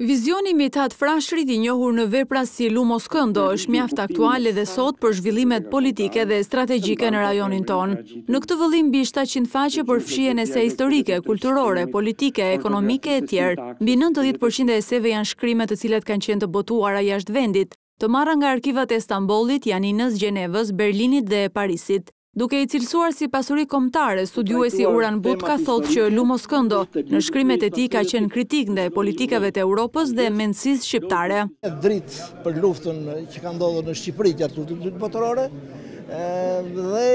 Vizioni me të atë frashrit i njohur në vepra si Lumos Këndo është mjaft aktuale dhe sot për zhvillimet politike dhe strategjike në rajonin ton. Në këtë vëllim bi 700 faqe për fshien e se historike, kulturore, politike, ekonomike e tjerë, bi 90% e seve janë shkrimet të cilet kanë qenë të botuara jashtë vendit, të marra nga arkivat e Stambolit, Janinës, Gjenevës, Berlinit dhe Parisit. Duke i cilësuar si pasuri komtare, studiuesi Uran Butka thot që Lumos Këndo në shkrimet e ti ka qenë kritik ndaj politikave të Europës dhe mendësis shqiptare. Dritë për luftën që ka ndodhë në Shqipëri gjatë luftën të botërore, dhe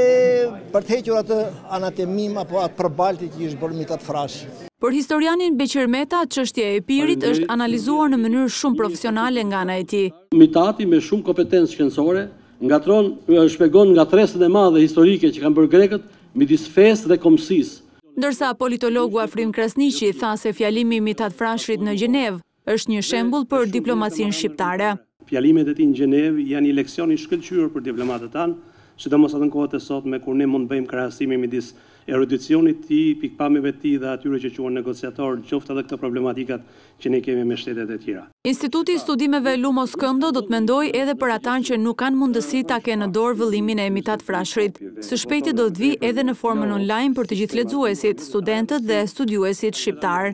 për të atë anatemim apo atë përbalti që ishë bërmit atë frashë. Për historianin Beqir Meta, qështje e pirit është analizuar në mënyrë shumë profesionale nga në e ti. Mitati me shumë kompetencë shkensore, shpegon nga tresën e madhe historike që kanë bërë greket, midis fest dhe komësis. Ndërsa politologu Afrim Krasniqi tha se fjalimi i mitat frashrit në Gjenev është një shembul për diplomacinë shqiptare. Fjalimet e ti në Gjenev janë i leksionin shkëllqyur për diplomatët tanë, Që të mos atë në kohët e sot me kur ne mund bëjmë krahësimi midis disë erudicionit ti, pikpamive ti dhe atyre që quen negociator, qofta dhe këto problematikat që ne kemi me shtetet e tjera. Instituti studimeve Lumos Këmdo do të mendoj edhe për atan që nuk kanë mundësi ta ke në dorë vëllimin e emitat frashrit. Së shpejti do të vi edhe në formën online për të gjithledzuesit, studentët dhe studiuesit shqiptarë.